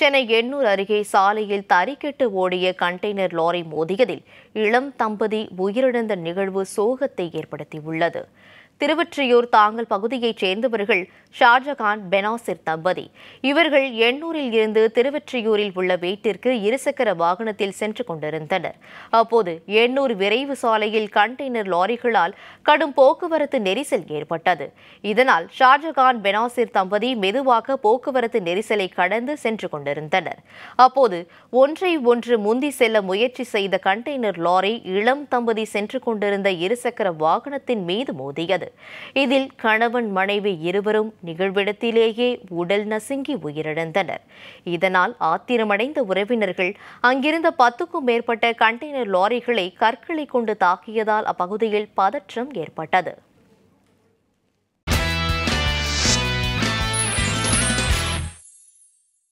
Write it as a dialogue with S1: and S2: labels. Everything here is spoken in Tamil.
S1: சென்னை எண்ணூர் அருகே சாலையில் தறிக்கெட்டு ஓடிய கண்டெய்னர் லாரி மோதியதில் இளம் தம்பதி உயிரிழந்த நிகழ்வு சோகத்தை ஏற்படுத்தியுள்ளது திருவற்றியூர் தாங்கல் பகுதியைச் சேர்ந்தவர்கள் ஷாஜகான் பெனாசிர் தம்பதி இவர்கள் எண்ணூரில் இருந்து திருவற்றியூரில் உள்ள வீட்டிற்கு இருசக்கர வாகனத்தில் சென்று கொண்டிருந்தனர் அப்போது எண்ணூர் விரைவு சாலையில் கண்டெய்னர் லாரிகளால் கடும் போக்குவரத்து நெரிசல் ஏற்பட்டது இதனால் ஷாஜகான் பெனாசிர் தம்பதி மெதுவாக போக்குவரத்து நெரிசலை கடந்து சென்று கொண்டிருந்தனர் அப்போது ஒன்றை ஒன்று முந்தி செல்ல முயற்சி செய்த கண்டெய்னர் லாரி இளம் தம்பதி சென்று கொண்டிருந்த இருசக்கர வாகனத்தின் மீது மோதியது இதில் கணவன் மனைவி இருவரும் நிகழ்விடத்திலேயே உடல் நசுங்கி உயிரிழந்தனர் இதனால் ஆத்திரமடைந்த உறவினர்கள் அங்கிருந்த பத்துக்கும் மேற்பட்ட கண்டெய்னர் லாரிகளை கற்களை கொண்டு தாக்கியதால் அப்பகுதியில் பதற்றம் ஏற்பட்டது